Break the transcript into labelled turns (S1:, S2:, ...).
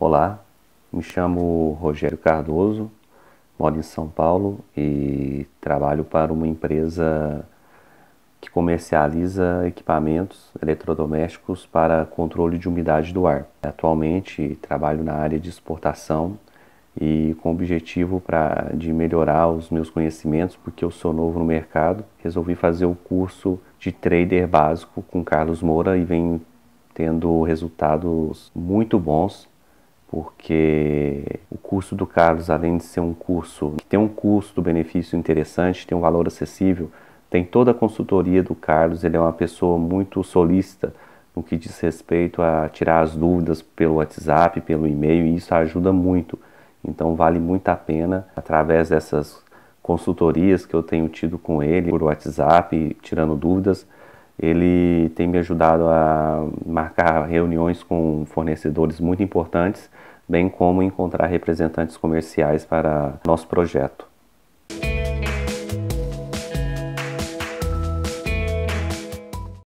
S1: Olá, me chamo
S2: Rogério Cardoso, moro em São Paulo e trabalho para uma empresa que comercializa equipamentos eletrodomésticos para controle de umidade do ar. Atualmente trabalho na área de exportação e com o objetivo pra, de melhorar os meus conhecimentos, porque eu sou novo no mercado, resolvi fazer o curso de trader básico com Carlos Moura e vem tendo resultados muito bons porque o curso do Carlos, além de ser um curso que tem um custo, benefício interessante, tem um valor acessível, tem toda a consultoria do Carlos, ele é uma pessoa muito solista no que diz respeito a tirar as dúvidas pelo WhatsApp, pelo e-mail, e isso ajuda muito. Então vale muito a pena através dessas consultorias que eu tenho tido com ele por WhatsApp, tirando dúvidas ele tem me ajudado a marcar reuniões com fornecedores muito importantes, bem como encontrar representantes comerciais para nosso projeto.